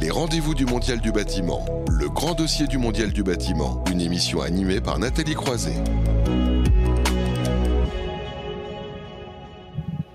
Les rendez-vous du Mondial du bâtiment. Le grand dossier du Mondial du bâtiment. Une émission animée par Nathalie Croiset.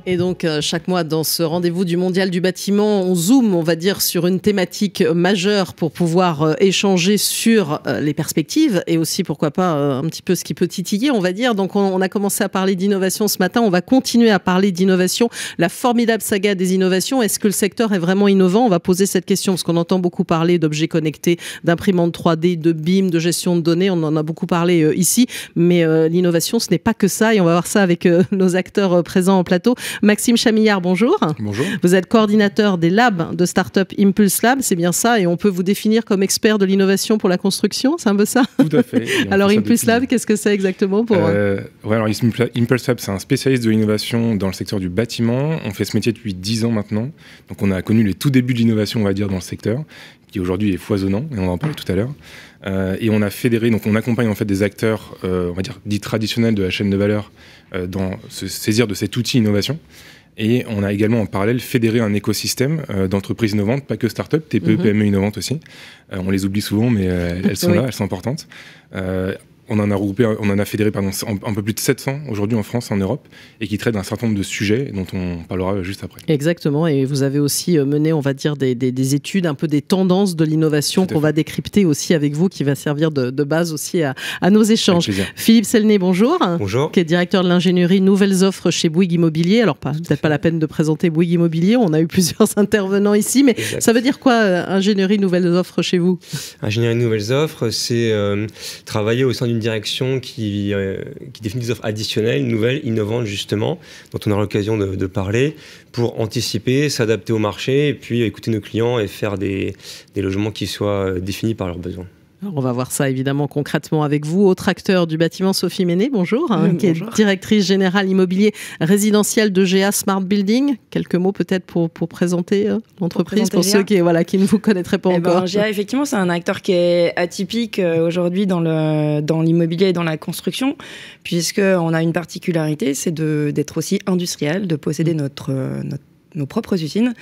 Et donc, euh, chaque mois, dans ce rendez-vous du Mondial du bâtiment, on zoome, on va dire, sur une thématique majeure pour pouvoir euh, échanger sur euh, les perspectives et aussi, pourquoi pas, un petit peu ce qui peut titiller, on va dire. Donc, on, a commencé à parler d'innovation ce matin, on va continuer à parler d'innovation, la formidable saga des innovations. Est-ce que le secteur est vraiment innovant On va poser cette question, parce qu'on entend beaucoup parler d'objets connectés, d'imprimantes 3D, de BIM, de gestion de données, on en a beaucoup parlé ici, mais l'innovation, ce n'est pas que ça, et on va voir ça avec nos acteurs présents en plateau. Maxime Chamillard, bonjour. Bonjour. Vous êtes coordinateur des labs de start-up Impulse Lab, c'est bien ça, et on peut vous définir comme expert de l'innovation pour la construction, c'est un peu ça Tout à fait. alors Impulse Lab, qu'est-ce que c'est exactement pour euh euh, ouais, alors Impulse Lab, c'est un spécialiste de l'innovation dans le secteur du bâtiment. On fait ce métier depuis 10 ans maintenant, donc on a connu les tout débuts de l'innovation, on va dire, dans le secteur, qui aujourd'hui est foisonnant, et on en parle tout à l'heure. Euh, et on a fédéré, donc on accompagne en fait des acteurs, euh, on va dire, dits traditionnels de la chaîne de valeur euh, dans se saisir de cet outil innovation. Et on a également en parallèle fédéré un écosystème d'entreprises innovantes, pas que start-up, TPE, mhm. PME innovantes aussi. on les oublie souvent, mais elles sont là, elles sont importantes on en a regroupé, on en a fédéré pardon, un, peu plus de 700 aujourd'hui en France, en Europe, et qui traitent un certain nombre de sujets dont on parlera juste après. Exactement, et vous avez aussi euh, mené, on va dire, des, études, un peu des tendances de l'innovation qu'on va décrypter aussi avec vous, qui va servir de, base aussi à, nos échanges. Philippe Selné, bonjour. Bonjour. Qui est directeur de l'ingénierie Nouvelles Offres chez Bouygues Immobilier. Alors, peut-être pas la peine de présenter Bouygues Immobilier, on a eu plusieurs intervenants ici, mais ça veut dire quoi, euh, ingénierie Nouvelles Offres chez vous Ingénierie Nouvelles Offres, c'est euh, travailler au sein du une direction euh, qui, définit des offres additionnelles, nouvelles, innovantes justement, dont on aura l'occasion de, parler, pour anticiper, s'adapter au marché et puis écouter nos clients et faire des logements qui soient euh, définis par leurs besoins. On va voir ça évidemment concrètement avec vous. Autre acteur du bâtiment, Sophie Méné, bonjour, hein, directrice générale immobilier résidentiel de GA Smart Building. Quelques mots peut-être pour, pour présenter euh, l'entreprise pour, ceux qui, voilà, qui ne vous connaîtraient pas eh ben, encore. GA, effectivement, c'est un acteur qui est atypique euh, aujourd'hui dans l'immobilier dans et dans la construction, puisqu'on a une particularité, c'est d'être aussi industriel, de posséder mm. euh, nos propres usines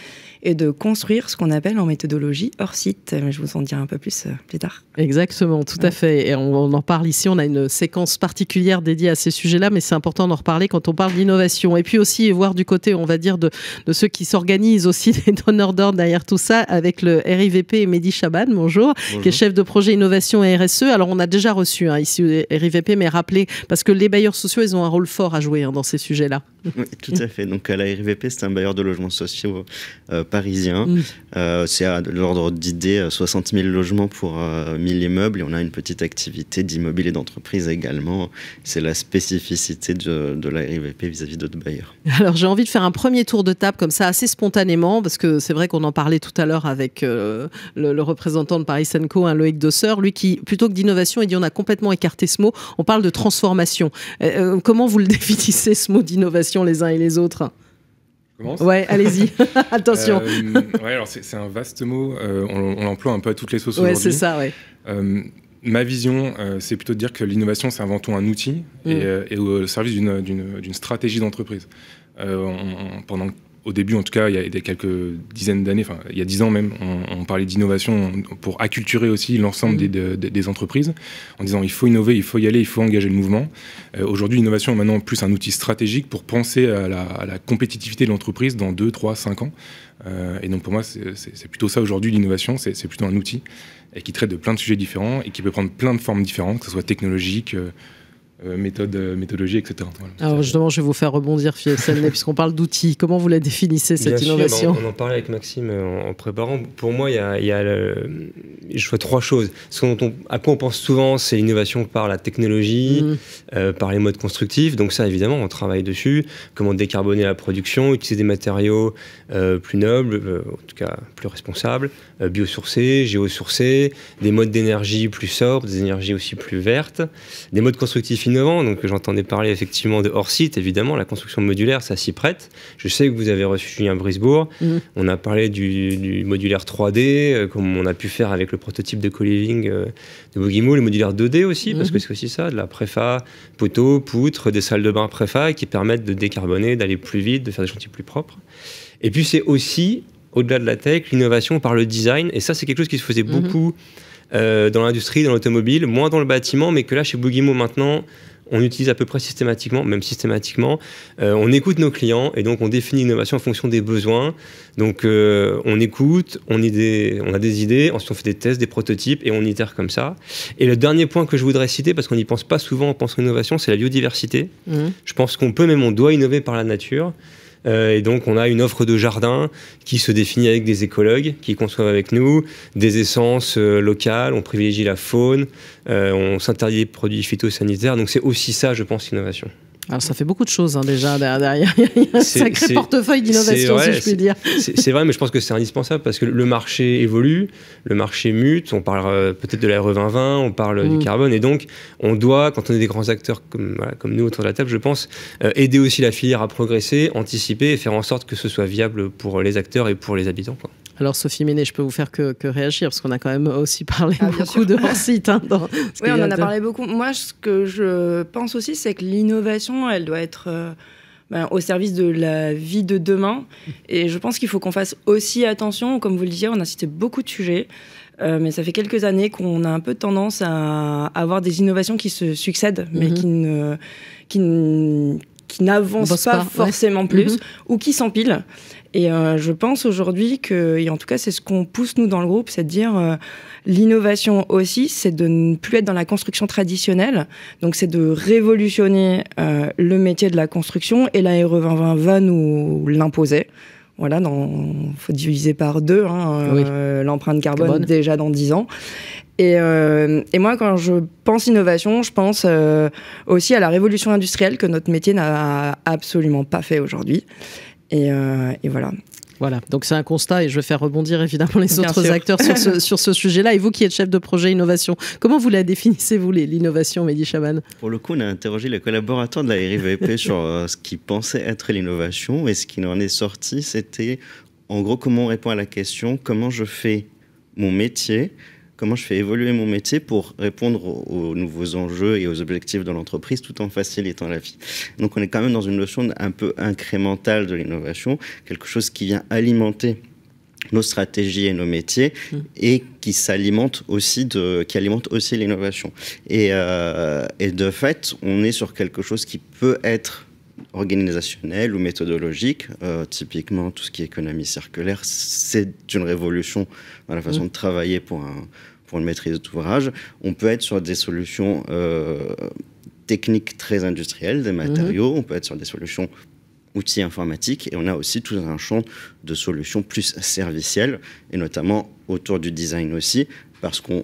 et de construire ce qu'on appelle en méthodologie hors site. Mais je vous en dirai un peu plus euh, plus tard. Exactement, tout à fait. Et on, en parle ici, on a une séquence particulière dédiée à ces sujets-là, mais c'est important d'en reparler quand on parle d'innovation. Et puis aussi, voir du côté, on va dire, de, de ceux qui s'organisent aussi, les donneurs d'ordre derrière tout ça, avec le RIVP et Mehdi Chaban, bonjour, qui est chef de projet innovation et RSE. Alors, on a déjà reçu hein, ici le RIVP, mais rappelez, parce que les bailleurs sociaux, ils ont un rôle fort à jouer hein, dans ces sujets-là. Oui, tout à fait. Donc, à la RIVP, c'est un bailleur de logements sociaux euh, parisien. Mm. Euh, c'est à l'ordre d'idée 60 000 logements pour 000 euh, immeubles et on a une petite activité d'immobilier d'entreprise également. C'est la spécificité de, la RIVP vis-à-vis d'autres bailleurs. Alors j'ai envie de faire un premier tour de table comme ça assez spontanément parce que c'est vrai qu'on en parlait tout à l'heure avec euh, le, représentant de Paris Senco, un hein, Loïc Dosser, lui qui plutôt que d'innovation, il dit on a complètement écarté ce mot, on parle de transformation. comment vous le définissez ce mot d'innovation les uns et les autres Ouais, allez-y, attention. Euh, ouais, alors c'est un vaste mot, euh, on, l'emploie un peu à toutes les sauces aujourd'hui. c'est ça, euh, Ma vision, c'est plutôt de dire que l'innovation, c'est inventons un outil et, mm. et, au service d'une stratégie d'entreprise. pendant au début, en tout cas, il y a quelques dizaines d'années, enfin il y a dix ans même, on, parlait d'innovation pour acculturer aussi l'ensemble mmh. des, entreprises, en disant il faut innover, il faut y aller, il faut engager le mouvement. Euh, aujourd'hui, l'innovation est maintenant plus un outil stratégique pour penser à la, compétitivité de l'entreprise dans deux, trois, cinq ans. Euh, et donc pour moi, c'est plutôt ça aujourd'hui l'innovation, c'est plutôt un outil et qui traite de plein de sujets différents et qui peut prendre plein de formes différentes, que ce soit technologique, euh, euh, méthode, euh, méthodologie, etc. Alors justement, je vais vous faire rebondir, Fiesselné, puisqu'on parle d'outils. Comment vous la définissez, cette innovation bah, on, en parlait avec Maxime euh, en, préparant. Pour moi, il y a, je vois trois choses. Ce dont on, à quoi on pense souvent, c'est l'innovation par la technologie, mm. par les modes constructifs. Donc ça, évidemment, on travaille dessus. Comment décarboner la production, utiliser des matériaux plus nobles, en tout cas plus responsables, biosourcés, géosourcés, des modes d'énergie plus sobres, des énergies aussi plus vertes, des modes constructifs ans Donc j'entendais parler effectivement de hors-site, évidemment, la construction modulaire, ça s'y prête. Je sais que vous avez reçu Julien brisbourg mm. On a parlé du, modulaire 3D, euh, comme on a pu faire avec le prototype de co-living euh, de Bogimoul le modulaire 2D aussi, parce mm. que c'est aussi ça, de la préfa, poteaux, poutres, des salles de bain préfa qui permettent de décarboner, d'aller plus vite, de faire des chantiers plus propres. Et puis c'est aussi, au-delà de la tech, l'innovation par le design. Et ça, c'est quelque chose qui se faisait mm-hmm. beaucoup euh, dans l'industrie, dans l'automobile, moins dans le bâtiment, mais que là, chez Bougimo maintenant, on utilise à peu près systématiquement, même systématiquement. Euh, on écoute nos clients et donc on définit l'innovation en fonction des besoins. Donc euh, on écoute, on, on, a des idées, ensuite on fait des tests, des prototypes et on itère comme ça. Et le dernier point que je voudrais citer, parce qu'on n'y pense pas souvent en pensant innovation, c'est la biodiversité. Mmh. Je pense qu'on peut, même on doit innover par la nature. Euh, et donc, on a une offre de jardin qui se définit avec des écologues qui conçoivent avec nous, des essences euh, locales, on privilégie la faune, euh, on s'interdit les produits phytosanitaires. Donc, c'est aussi ça, je pense, l'innovation. Alors ah, ça fait beaucoup de choses hein, déjà derrière. Il y a un sacré portefeuille d'innovation, si je puis dire. C'est vrai, mais je pense que c'est indispensable parce que le marché évolue, le marché mute. On parle euh, peut-être de la RE 2020, on parle du mm. carbone, et donc on doit, quand on est des grands acteurs comme, nous autour de la table, je pense, euh, aider aussi la filière à progresser, anticiper et faire en sorte que ce soit viable pour les acteurs et pour les habitants. Alors Sophie Méné, je peux vous faire que, réagir parce qu'on a quand même aussi parlé ah, beaucoup de hors site. Hein, oui, on en a, parlé beaucoup. Moi, ce que je pense aussi, c'est que l'innovation, elle doit être euh, ben, au service de la vie de demain. Et je pense qu'il faut qu'on fasse aussi attention. Comme vous le disiez, on a cité beaucoup de sujets. Euh, mais ça fait quelques années qu'on a un peu tendance à avoir des innovations qui se succèdent, mais mhm. qui ne, qui n'avancent pas, forcément plus mhm. ou qui s'empilent. Et euh, je pense aujourd'hui que, et en tout cas, c'est ce qu'on pousse nous dans le groupe, c'est de dire euh, l'innovation aussi, c'est de ne plus être dans la construction traditionnelle. Donc, c'est de révolutionner euh, le métier de la construction et la RE 2020 va nous l'imposer. Voilà, il faut diviser par deux hein, l'empreinte carbone, carbone, déjà dans dix ans. Euh, et, moi, quand je pense innovation, je pense euh, aussi à la révolution industrielle que notre métier n'a absolument pas fait aujourd'hui. Et, euh, voilà. Voilà, donc c'est un constat et je vais faire rebondir évidemment les autres acteurs sur ce, sujet-là. Et vous qui êtes chef de projet innovation, comment vous la définissez-vous, l'innovation, Mehdi Chaman Pour le coup, on a interrogé les collaborateurs de la RIVP sur ce qu'ils pensaient être l'innovation et ce qui en est sorti, c'était en gros comment on répond à la question comment je fais mon métier comment je fais évoluer mon métier pour répondre aux, nouveaux enjeux et aux objectifs de l'entreprise tout en facilitant la vie. Donc on est quand même dans une notion un peu incrémentale de l'innovation, quelque chose qui vient alimenter nos stratégies et nos métiers mmh. et qui s'alimente aussi de qui alimente aussi l'innovation euh, et, de fait on est sur quelque chose qui peut être organisationnel ou méthodologique. Euh, typiquement, tout ce qui est économie circulaire, c'est une révolution dans la façon mmh. de travailler pour un, pour une maîtrise d'ouvrage, on peut être sur des solutions euh, techniques très industrielles, des matériaux, on peut être sur des solutions outils informatiques et on a aussi tout un champ de solutions plus servicielles et notamment autour du design aussi parce qu'on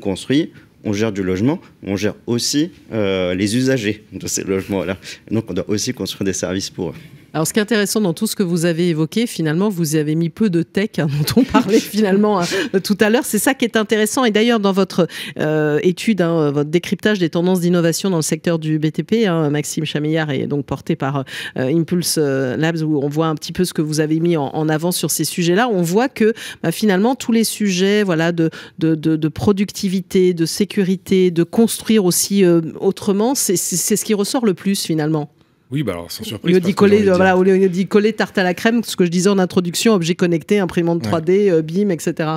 construit, on gère du logement, on gère aussi euh, les usagers de ces logements-là. Donc on doit aussi construire des services pour eux. Alors, ce qui est intéressant dans tout ce que vous avez évoqué, finalement, vous avez mis peu de tech hein, dont on parlait finalement hein, tout à l'heure. C'est ça qui est intéressant. Et d'ailleurs, dans votre euh, étude, hein, euh, votre décryptage des tendances d'innovation dans le secteur du BTP, Maxime Chamillard est donc porté par euh, Impulse Labs, où on voit un petit peu ce que vous avez mis en, avant sur ces sujets-là. On voit que bah, finalement, tous les sujets voilà, de, de, de, productivité, de sécurité, de construire aussi autrement, c'est ce qui ressort le plus finalement. Oui, bah alors sans surprise. Au lieu dit coller, tarte à la crème, ce que je disais en introduction, objet connecté, imprimante 3D, euh, BIM, etc.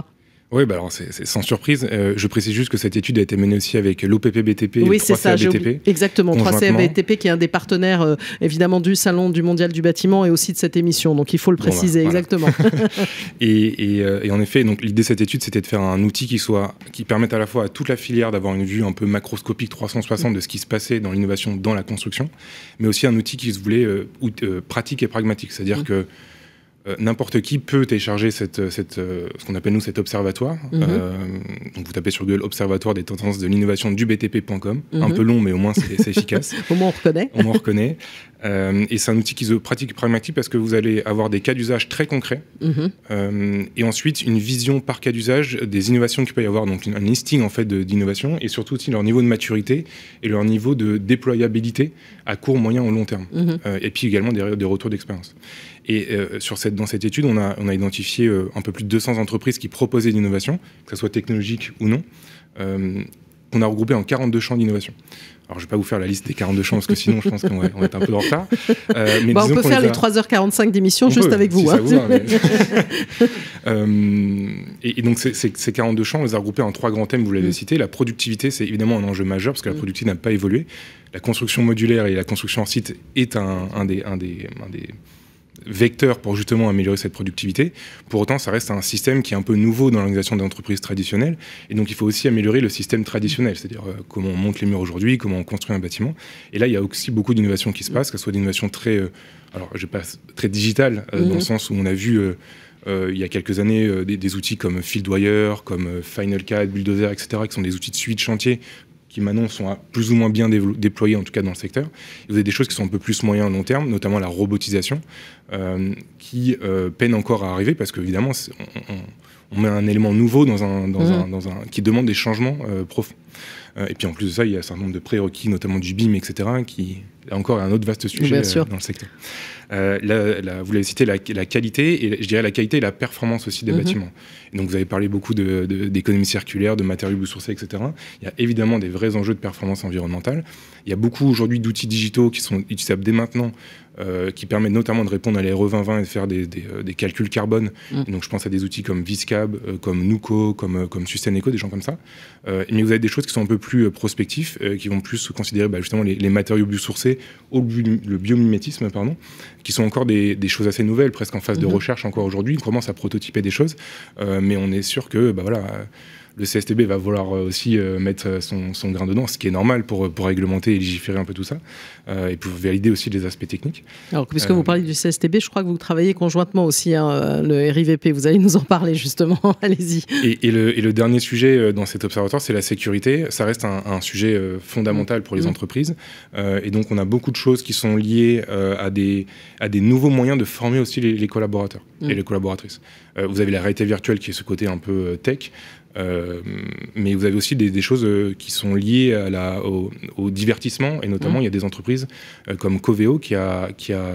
Oui, bah alors c'est sans surprise. Euh, je précise juste que cette étude a été menée aussi avec lopp oui, c'est ça, BTP, Exactement, 3 cmbtp qui est un des partenaires euh, évidemment du Salon du Mondial du Bâtiment et aussi de cette émission. Donc il faut le préciser, exactement. Euh, et, en effet, l'idée de cette étude, c'était de faire un outil qui, soit, qui permette à la fois à toute la filière d'avoir une vue un peu macroscopique 360 de ce qui se passait dans l'innovation, dans la construction, mais aussi un outil qui se voulait pratique et pragmatique. C'est-à-dire mmh. que euh, n'importe qui peut télécharger cette, euh, cette euh, ce qu'on appelle nous cet observatoire. Mhm. donc vous tapez sur Google Observatoire des tendances de l'innovation du BTP.com. Mhm. Un peu long, mais au moins c'est efficace. au moins on reconnaît. On reconnaît. et c'est un outil qui se pratique pragmatique parce que vous allez avoir des cas d'usage très concrets mhm. et ensuite une vision par cas d'usage des innovations qu'il peut y avoir, donc un listing en fait d'innovations et surtout aussi leur niveau de maturité et leur niveau de déployabilité à court, moyen ou long terme. et puis également des retours d'expérience. Et euh, sur cette, dans cette étude, on a, on a identifié euh, un peu plus de 200 entreprises qui proposaient l'innovation, que ce soit technologique ou non, On euh, qu'on a regroupé en 42 champs d'innovation. Alors, je ne vais pas vous faire la liste des 42 champs, parce que sinon, je pense qu'on va, être un peu en retard. mais on peut faire les, 3h45 d'émission juste avec vous. et, donc, ces 42 champs, on les a regroupés en trois grands thèmes, vous l'avez mm. cité. La productivité, c'est évidemment un enjeu majeur, parce que la mm. productivité n'a pas évolué. La construction modulaire et la construction en site est un, des, un des, un des Vecteur pour justement améliorer cette productivité. Pour autant, ça reste un système qui est un peu nouveau dans l'organisation des entreprises traditionnelles. Et donc, il faut aussi améliorer le système traditionnel, c'est-à-dire euh, comment on monte les murs aujourd'hui, comment on construit un bâtiment. Et là, il y a aussi beaucoup d'innovations qui se passent, que ce soit d'innovations très, euh, alors je passe très digitales, euh, dans le mhm. sens où on a vu il y a quelques années des, des, outils comme Fieldwire, comme Final Cut, Bulldozer, etc., qui sont des outils de suivi de chantier qui maintenant sont plus ou moins bien déployés, en tout cas dans le secteur. vous avez des choses qui sont un peu plus à long terme, notamment la robotisation, euh, qui euh, peine encore à arriver parce qu'évidemment, on, on, met un élément nouveau dans un, dans mhm. un, qui demande des changements euh, profonds. et puis en plus de ça, il y a un certain nombre de prérequis, notamment du BIM, etc., qui, encore un autre vaste sujet euh, dans le secteur. Euh, vous l'avez cité, la, qualité, et je dirais la qualité et la performance aussi des mhm. bâtiments. donc vous avez parlé beaucoup d'économie de, de, circulaire, de matériaux biosourcés, etc. Il y a évidemment des vrais enjeux de performance environnementale. Il y a beaucoup aujourd'hui d'outils digitaux qui sont utilisables dès maintenant euh, qui permettent notamment de répondre à l'ARE 2020 et de faire des, des, euh, calculs carbone. Mm. donc je pense à des outils comme Viscab, euh, comme Nuco, comme, comme Eco, des gens comme ça. mais vous avez des choses qui sont un peu plus prospectives, qui vont plus considérer bah, justement les, matériaux biosourcés le biomimétisme, pardon, qui sont encore des, des choses assez nouvelles, presque en phase de mm-hmm. recherche encore aujourd'hui. On commence à prototyper des choses, mais on est sûr que bah, voilà le CSTB va vouloir euh, aussi euh, mettre euh, son, grain dedans, ce qui est normal pour, pour réglementer et légiférer un peu tout ça, et pour valider aussi les aspects techniques. Alors, puisque vous parlez du CSTB, je crois que vous travaillez conjointement aussi hein, le RIVP, vous allez nous en parler justement, allez-y. Et, le, dernier sujet dans cet observatoire, c'est la sécurité. Ça reste un, sujet fondamental pour les mmh. entreprises, et donc on a beaucoup de choses qui sont liées à, des, à des nouveaux moyens de former aussi les, collaborateurs et mmh. les collaboratrices. vous avez la réalité virtuelle qui est ce côté un peu tech. Euh, mais vous avez aussi des, choses euh, qui sont liées à la, au, divertissement, et notamment mm. il y a des entreprises euh, comme Coveo qui a, qui a,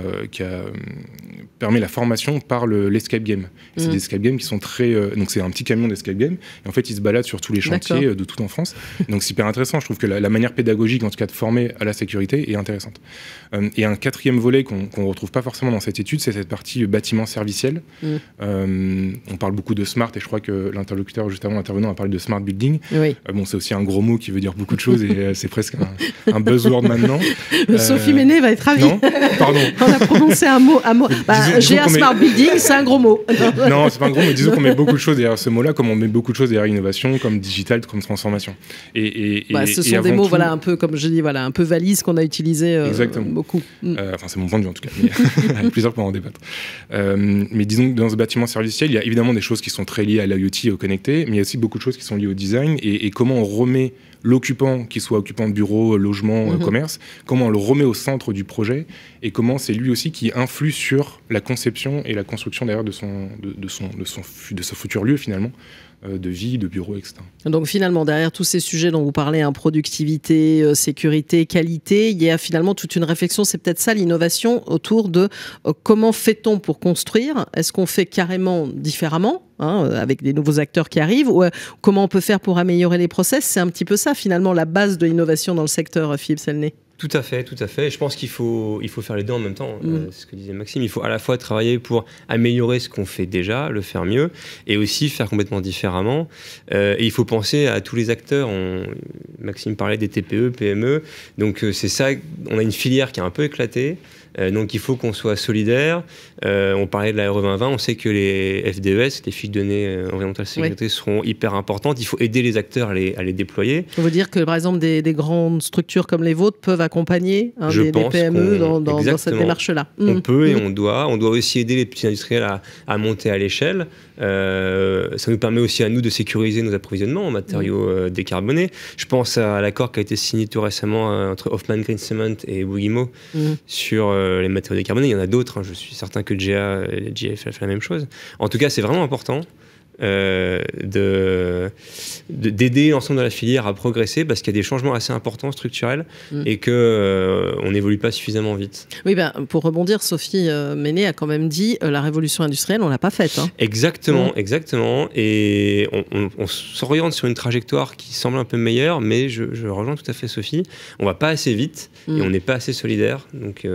permis la formation par l'escape game. C'est mm. des escape games qui sont très. donc c'est un petit camion d'escape game, et en fait ils se baladent sur tous les chantiers de tout en France. donc c'est hyper intéressant. Je trouve que la, manière pédagogique, en tout cas, de former à la sécurité est intéressante. et un quatrième volet qu'on ne retrouve pas forcément dans cette étude, c'est cette partie bâtiment serviciel. Mm. on parle beaucoup de smart, et je crois que l'interlocuteur justement, avant on a parlé de smart building. Euh, bon, c'est aussi un gros mot qui veut dire beaucoup de choses et euh, c'est presque un, un, buzzword maintenant. Sophie euh, Méné va être ravie. pardon. On a prononcé un mot. Un mot. Bah, j'ai un smart building, c'est un gros mot. non, c'est pas un gros mot, disons qu'on met beaucoup de choses derrière ce mot-là, comme on met beaucoup de choses derrière innovation, comme digital, comme transformation. Et, bah, ce sont des mots, voilà, un peu, comme je dis, voilà, un peu valise qu'on a utilisé beaucoup. Mm. Enfin, c'est mon point de vue en tout cas, mais avec plusieurs pour en débattre. mais disons que dans ce bâtiment serviciel, il y a évidemment des choses qui sont très liées à l'IoT et au connecté, mais il y a aussi beaucoup de choses qui sont liées au design et, comment on remet l'occupant, qu'il soit occupant de bureau, euh, logement, euh, mhm. commerce, comment on le remet au centre du projet et comment c'est lui aussi qui influe sur la conception et la construction derrière de, son, de, son, de son, de son futur lieu finalement euh, de vie, de bureau, etc. Donc finalement, derrière tous ces sujets dont vous parlez, hein, productivité, sécurité, qualité, il y a finalement toute une réflexion, c'est peut-être ça l'innovation, autour de comment fait-on pour construire Est-ce qu'on fait carrément différemment Hein, euh, avec des nouveaux acteurs qui arrivent, ou, euh, comment on peut faire pour améliorer les process. C'est un petit peu ça, finalement, la base de l'innovation dans le secteur, euh, Philippe Selnay. Tout à fait, tout à fait. Je pense qu'il faut, il faut faire les deux en même temps. Mm. c'est ce que disait Maxime. Il faut à la fois travailler pour améliorer ce qu'on fait déjà, le faire mieux, et aussi faire complètement différemment. et il faut penser à tous les acteurs. Maxime parlait des TPE, PME. Donc c'est ça, on a une filière qui est un peu éclatée. Euh, donc il faut qu'on soit solidaire. Euh, on parlait de la r 2020, e on sait que les FDES, les fiches données euh, environnementales sécurité, seront hyper importantes. Il faut aider les acteurs à les, déployer. On veut dire que par exemple des, grandes structures comme les vôtres peuvent accompagner un hein, des, PME e dans, cette démarche-là. On mmh. peut et mmh. on doit. On doit aussi aider les petits industriels à, monter à l'échelle. ça nous permet aussi à nous de sécuriser nos approvisionnements en matériaux mmh. décarbonés. Je pense à l'accord qui a été signé tout récemment entre Hoffman Green Cement et Wigimo mmh. sur les matériaux décarbonés. Il y en a d'autres. Je suis certain que GA et fait la même chose. En tout cas, c'est vraiment important. Euh, d'aider de, l'ensemble de la filière à progresser parce qu'il y a des changements assez importants structurels mm. et que euh, on n'évolue pas suffisamment vite. Oui, ben, pour rebondir, Sophie euh, Méné a quand même dit euh, la révolution industrielle, on l'a pas faite. Hein. Exactement, mm. exactement. Et on, s'oriente sur une trajectoire qui semble un peu meilleure, mais je, rejoins tout à fait Sophie. On va pas assez vite et mm. on n'est pas assez solidaire. Donc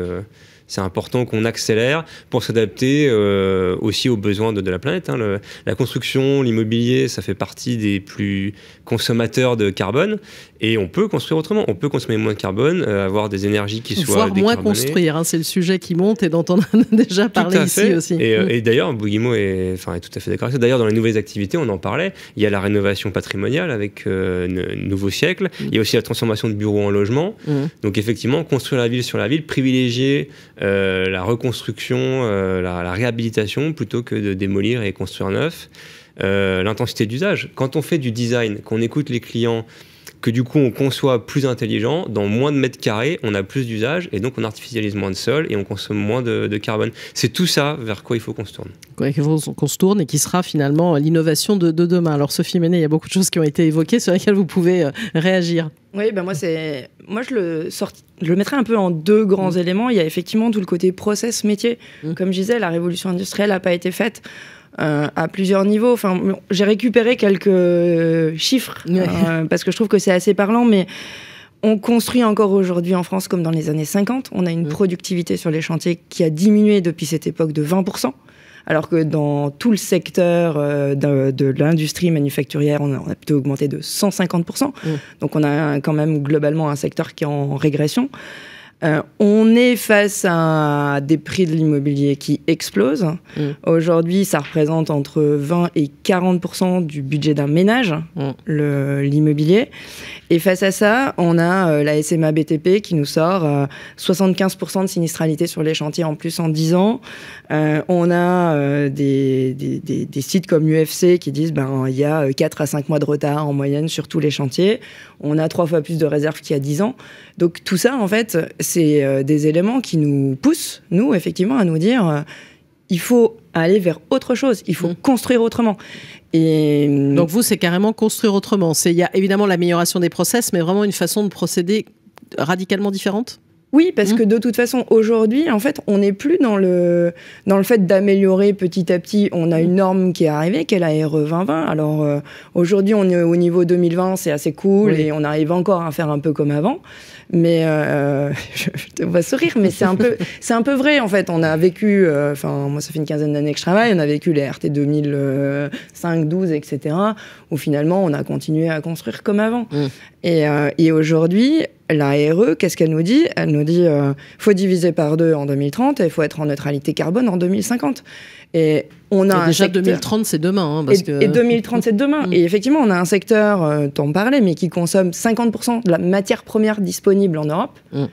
c'est important qu'on accélère pour s'adapter euh, aussi aux besoins de, la planète. Hein. la construction, l'immobilier, ça fait partie des plus consommateurs de carbone. Et on peut construire autrement. On peut consommer moins de carbone, euh, avoir des énergies qui soient. Voire moins construire. Hein, c'est le sujet qui monte et dont on a déjà parlé ici aussi. Et, euh, mm. d'ailleurs, Bouguimo est, tout à fait d'accord D'ailleurs, dans les nouvelles activités, on en parlait. Il y a la rénovation patrimoniale avec euh, Nouveau Siècle. Mm. Il y a aussi la transformation de bureaux en logements. Mm. Donc, effectivement, construire la ville sur la ville, privilégier euh, la reconstruction, la, réhabilitation plutôt que de démolir et construire neuf. l'intensité d'usage. Quand on fait du design, qu'on écoute les clients, que du coup on conçoit plus intelligent, dans moins de mètres carrés, on a plus d'usage et donc on artificialise moins de sol et on consomme moins de, carbone. C'est tout ça vers quoi il faut qu'on se tourne. qu'on se tourne et qui sera finalement euh, l'innovation de, demain. Alors Sophie Méné, il y a beaucoup de choses qui ont été évoquées sur lesquelles vous pouvez euh, réagir. Oui, ben moi moi je le sort... le mettrais un peu en deux grands mm. éléments. Il y a effectivement tout le côté process métier. Mm. Comme je disais, la révolution industrielle n'a pas été faite euh, à plusieurs niveaux. Enfin, j'ai récupéré quelques euh, chiffres euh, parce que je trouve que c'est assez parlant, mais on construit encore aujourd'hui en France comme dans les années 50. On a une mm. productivité sur les chantiers qui a diminué depuis cette époque de 20%. Alors que dans tout le secteur de, l'industrie manufacturière, on a, plutôt augmenté de 150%. Mm. Donc on a quand même globalement un secteur qui est en régression. Euh, on est face à des prix de l'immobilier qui explosent. Mm. Aujourd'hui, ça représente entre 20 et 40 du budget d'un ménage, mm. l'immobilier. Et face à ça, on a euh, la SMA BTP qui nous sort 75 euh, de sinistralité sur les chantiers en plus en 10 ans. on a des, sites comme UFC qui disent ben y a 4 à 5 mois de retard en moyenne sur tous les chantiers. On a trois fois plus de réserves qu'il y a 10 ans. Donc tout ça, en fait, c'est euh, des éléments qui nous poussent, nous, effectivement, à nous dire euh, il faut aller vers autre chose, il faut mm. construire autrement. Et... Mm, Donc vous, c'est carrément construire autrement. Il y a évidemment l'amélioration des process, mais vraiment une façon de procéder radicalement différente oui, parce mmh. que de toute façon, aujourd'hui, en fait, on n'est plus dans le, dans le fait d'améliorer petit à petit. On a mmh. une norme qui est arrivée, qui est la RE 2020. Alors, euh, aujourd'hui, on est au niveau 2020, c'est assez cool et on arrive encore à faire un peu comme avant. Mais euh, je, te vois sourire, mais c'est un, peu, c'est un peu vrai, en fait. On a vécu, euh, enfin, moi, ça fait une quinzaine d'années que je travaille, on a vécu les RT 2005, 12, etc., où finalement, on a continué à construire comme avant. Mmh. Euh, et, aujourd'hui, la RE, qu'est-ce qu'elle nous dit Elle nous dit euh, faut diviser par deux en 2030 et il faut être en neutralité carbone en 2050. Et on a déjà 2030, c'est demain. Hein, et, 2030, c'est demain. Mm. Et effectivement, on a un secteur, euh, t'en parlais, mais qui consomme 50% de la matière première disponible en Europe. Mm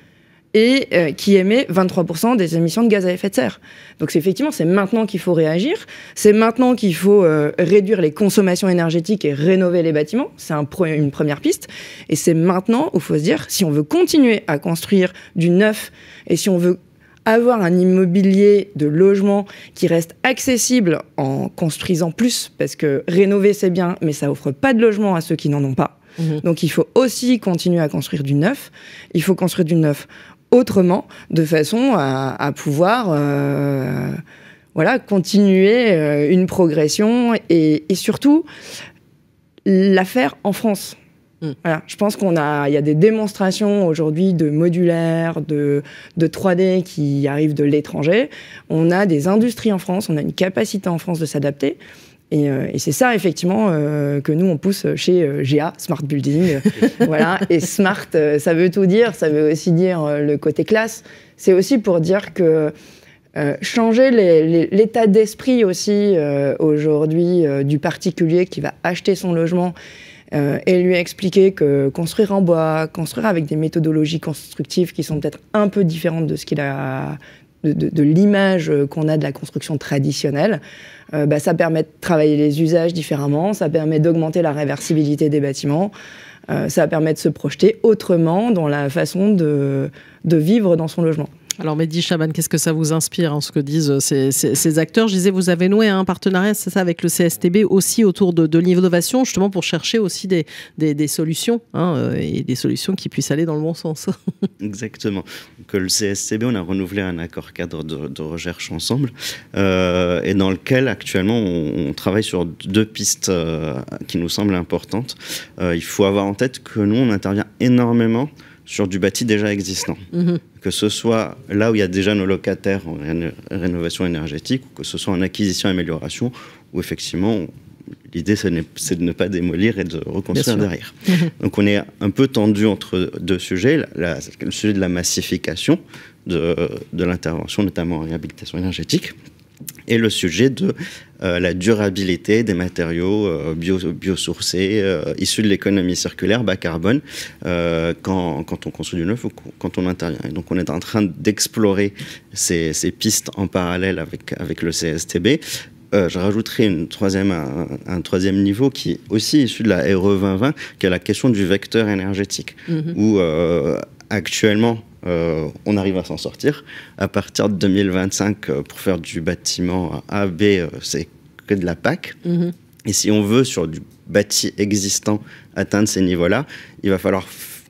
et euh, qui émet 23% des émissions de gaz à effet de serre. Donc effectivement, c'est maintenant qu'il faut réagir, c'est maintenant qu'il faut euh, réduire les consommations énergétiques et rénover les bâtiments, c'est une première piste, et c'est maintenant où il faut se dire, si on veut continuer à construire du neuf, et si on veut avoir un immobilier de logement qui reste accessible en construisant plus, parce que rénover c'est bien, mais ça offre pas de logement à ceux qui n'en ont pas. Mmh. Donc il faut aussi continuer à construire du neuf. Il faut construire du neuf autrement, de façon à, pouvoir euh, voilà, continuer euh, une progression et, surtout la faire en France. Mm. je pense qu'on a, y a des démonstrations aujourd'hui de modulaire, de, de 3D qui arrivent de l'étranger. On a des industries en France, on a une capacité en France de s'adapter. Euh, et, c'est ça, effectivement, euh, que nous, on pousse chez euh, GA, Smart Building. voilà. Et Smart, ça veut tout dire. Ça veut aussi dire le côté classe. C'est aussi pour dire que changer l'état d'esprit aussi aujourd'hui du particulier qui va acheter son logement et lui expliquer que construire en bois, construire avec des méthodologies constructives qui sont peut-être un peu différentes de ce qu'il a de, l'image qu'on a de la construction traditionnelle, euh, bah, ça permet de travailler les usages différemment, ça permet d'augmenter la réversibilité des bâtiments, euh, ça permet de se projeter autrement dans la façon de, de vivre dans son logement. Alors Mehdi Chaban, qu'est-ce que ça vous inspire en hein, ce que disent euh, ces, acteurs Je disais, vous avez noué hein, un partenariat, c'est ça, avec le CSTB aussi autour de, l'innovation, justement pour chercher aussi des, solutions hein, euh, et des solutions qui puissent aller dans le bon sens. Exactement. Que euh, le CSTB, on a renouvelé un accord cadre de, recherche ensemble et dans lequel actuellement on, travaille sur deux pistes qui nous semblent importantes. il faut avoir en tête que nous, on intervient énormément sur du bâti déjà existant. Mhm. Que ce soit là où il y a déjà nos locataires en rénovation énergétique, ou que ce soit en acquisition amélioration, où effectivement, l'idée, c'est de ne pas démolir et de reconstruire derrière. Donc on est un peu tendu entre deux sujets. La, le sujet de la massification de l'intervention, notamment en réhabilitation énergétique, et le sujet de euh, la durabilité des matériaux euh, biosourcés euh, issus de l'économie circulaire bas carbone quand, on construit du neuf ou quand on intervient. Et donc on est en train d'explorer ces, pistes en parallèle avec, avec le CSTB. je rajouterai une troisième, un, troisième niveau qui est aussi issu de la RE 2020, qui est la question du vecteur énergétique, mm-hmm. où actuellement euh, on arrive à s'en sortir. À partir de 2025, euh, pour faire du bâtiment A, B, euh, c'est que de la PAC. Mhm. Et si on veut, sur du bâti existant, atteindre ces niveaux-là, il va falloir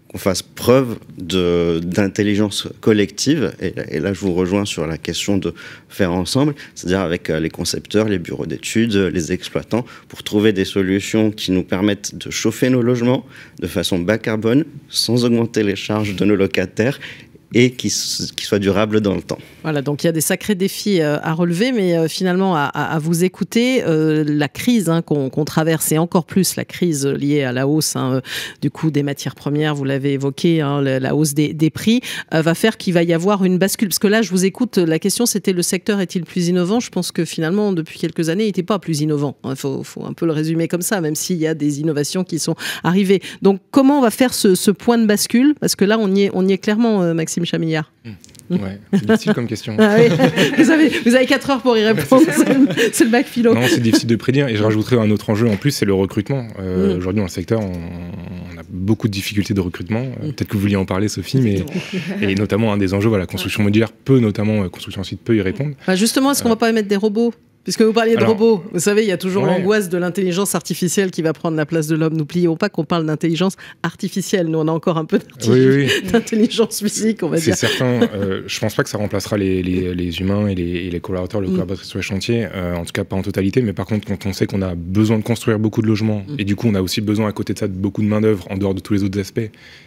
qu'on fasse preuve d'intelligence collective. et, là, je vous rejoins sur la question de faire ensemble, c'est-à-dire avec les concepteurs, les bureaux d'études, les exploitants, pour trouver des solutions qui nous permettent de chauffer nos logements de façon bas carbone, sans augmenter les charges de nos locataires et qui, soit durable dans le temps. Voilà, donc il y a des sacrés défis euh, à relever, mais euh, finalement, à, vous écouter, euh, la crise hein, qu'on traverse, et encore plus la crise liée à la hausse hein, du coût des matières premières, vous l'avez évoqué, hein, la, hausse des, prix, va faire qu'il va y avoir une bascule. Parce que là, je vous écoute, la question c'était le secteur est-il plus innovant Je pense que finalement, depuis quelques années, il n'était pas plus innovant. Il faut, un peu le résumer comme ça, même s'il y a des innovations qui sont arrivées. Donc comment on va faire ce, point de bascule Parce que là, on y est, on y est clairement, Maxime Kim Chamillard mmh. Mmh. c'est difficile comme question. Ah vous, avez, vous 4 heures pour y répondre, c'est le bac philo. Non, c'est difficile de prédire. Et je rajouterai un autre enjeu en plus, c'est le recrutement. Euh, mmh. Aujourd'hui, dans le secteur, on, a beaucoup de difficultés de recrutement. Euh, peut-être que vous vouliez en parler, Sophie, mais, et notamment un des enjeux, la voilà, construction modulaire peut notamment, euh, construction site peut y répondre. Bah, justement, est-ce qu'on va pas mettre des robots Puisque vous parliez de robots, vous savez, il y a toujours l'angoisse de l'intelligence artificielle qui va prendre la place de l'homme. N'oublions pas qu'on parle d'intelligence artificielle. Nous, on a encore un peu d'intelligence physique, on va dire. C'est certain. Euh, je pense pas que ça remplacera les, les, les humains et les, les collaborateurs, les mm. sur les chantiers. Euh, en tout cas, pas en totalité. Mais par contre, quand on sait qu'on a besoin de construire beaucoup de logements mm. et du coup, on a aussi besoin à côté de ça de beaucoup de main-d'œuvre en dehors de tous les autres aspects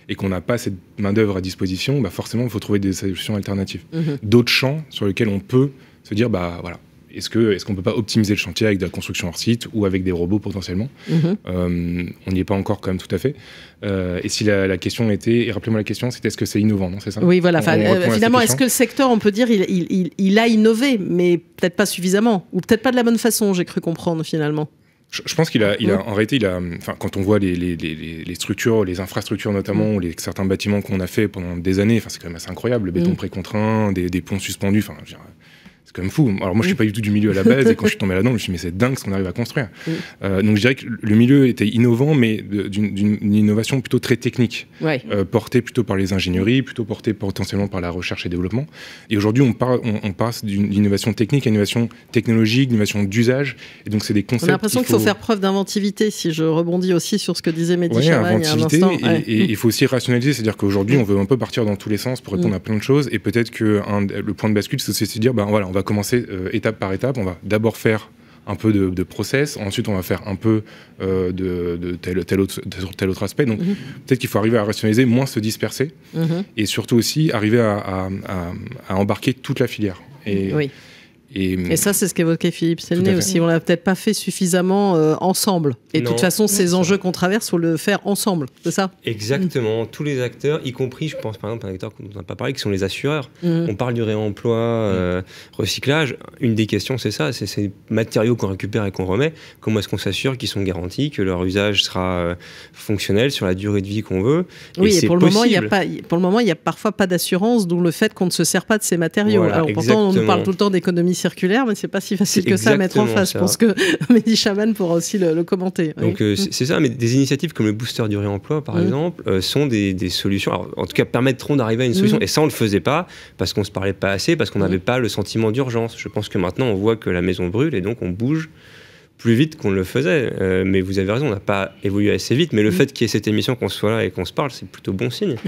et qu'on n'a pas cette main-d'œuvre à disposition, bah forcément, il faut trouver des solutions alternatives. Mm-hmm. D'autres champs sur lesquels on peut se dire, bah voilà est-ce qu'on est peut pas optimiser le chantier avec de la construction hors site ou avec des robots potentiellement mhm. euh, On n'y est pas encore quand même tout à fait. Euh, et si la, question était, et rappelez-moi la question, c'était est-ce que c'est innovant, non C'est ça Oui, voilà. finalement, est-ce que le secteur, on peut dire, il, a innové, mais peut-être pas suffisamment, ou peut-être pas de la bonne façon, j'ai cru comprendre finalement. Je, pense qu'il a, il mhm. en réalité, il a, enfin, quand on voit les, structures, les infrastructures notamment, mhm. ou les, certains bâtiments qu'on a fait pendant des années, enfin, c'est quand même assez incroyable, le béton pré précontraint, des, ponts suspendus, enfin, c'est quand même fou. Alors moi, je suis mm. pas du tout du milieu à la base, et quand je suis tombé là-dedans, je me suis dit, mais c'est dingue ce qu'on arrive à construire. Mm. Euh, donc je dirais que le milieu était innovant, mais d'une innovation plutôt très technique, ouais. Euh, portée plutôt par les ingénieries, plutôt portée potentiellement par la recherche et développement. Et aujourd'hui, on, on, passe d'une innovation technique à une innovation technologique, innovation d'usage. Et donc c'est des concepts. On l'impression qu'il faut... faire preuve d'inventivité, si je rebondis aussi sur ce que disait Mehdi il y Et il faut aussi rationaliser, c'est-à-dire qu'aujourd'hui, on veut un peu partir dans tous les sens pour répondre mm. à plein de choses, et peut-être que le point de bascule, c'est de se dire, ben voilà, on va commencer euh, étape par étape. On va d'abord faire un peu de, process, ensuite on va faire un peu euh, de, tel, autre, tel autre aspect. Donc mhm. peut-être qu'il faut arriver à rationaliser, moins se disperser, mhm. et surtout aussi arriver à, embarquer toute la filière. Et, et, ça, c'est ce qu'évoquait Philippe Selné aussi. On l'a peut-être pas fait suffisamment euh, ensemble. Et de toute façon, ces enjeux qu'on traverse, faut le faire ensemble, c'est ça Exactement. Tous les acteurs, y compris, je pense par exemple un acteur dont on n'a pas parlé, qui sont les assureurs. Mmh. On parle du réemploi, euh, recyclage. Une des questions, c'est ça c'est ces matériaux qu'on récupère et qu'on remet. Comment est-ce qu'on s'assure qu'ils sont garantis, que leur usage sera euh, fonctionnel sur la durée de vie qu'on veut Oui, et, pour, le moment, y a pas, pour le moment, il n'y a parfois pas d'assurance, d'où le fait qu'on ne se sert pas de ces matériaux. Alors, pourtant, on nous parle tout le temps d'économie circulaire, mais c'est pas si facile que ça à mettre en face. Je pense que Mehdi Chaman pourra aussi le, commenter. Donc, euh, c'est ça, mais des initiatives comme le booster du réemploi, par mm. exemple, euh, sont des, solutions, en tout cas permettront d'arriver à une solution. Mm. Et ça, on le faisait pas parce qu'on se parlait pas assez, parce qu'on mm. n'avait pas le sentiment d'urgence. Je pense que maintenant, on voit que la maison brûle et donc on bouge plus vite qu'on le faisait. Euh, mais vous avez raison, on n'a pas évolué assez vite. Mais le mm. fait qu'il y ait cette émission, qu'on soit là et qu'on se parle, c'est plutôt bon signe.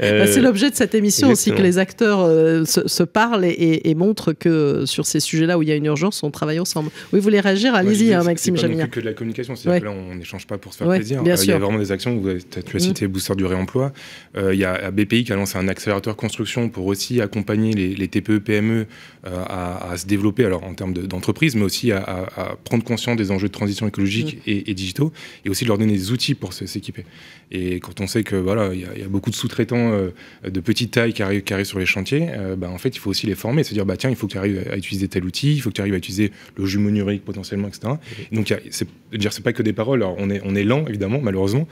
Bah, c'est euh, l'objet de cette émission aussi, que les acteurs euh, se, parlent et, et, montrent que sur ces sujets-là où il y a une urgence, on travaille ensemble. Oui, vous voulez réagir Allez-y, ouais, hein, Maxime plus que de la communication, c'est-à-dire que là, on n'échange pas pour se faire plaisir. Il y a vraiment des actions, tu as mm. cité Booster du réemploi. Il y a BPI qui a lancé un accélérateur construction pour aussi accompagner les, TPE, PME à, se développer, alors en termes d'entreprise, mais aussi à, à prendre conscience des enjeux de transition écologique mm. et, digitaux, et aussi de leur donner des outils pour s'équiper. Et quand on sait que voilà, il y, a beaucoup de sous-traitants euh, de petite taille qui arrivent, sur les chantiers, euh, bah, en fait, il faut aussi les former, à dire bah tiens, il faut que tu arrives à utiliser tel outil, il faut que tu arrives à utiliser le jumeau numérique potentiellement, etc. Donc, c'est dire c'est pas que des paroles. on est on est lent évidemment, malheureusement.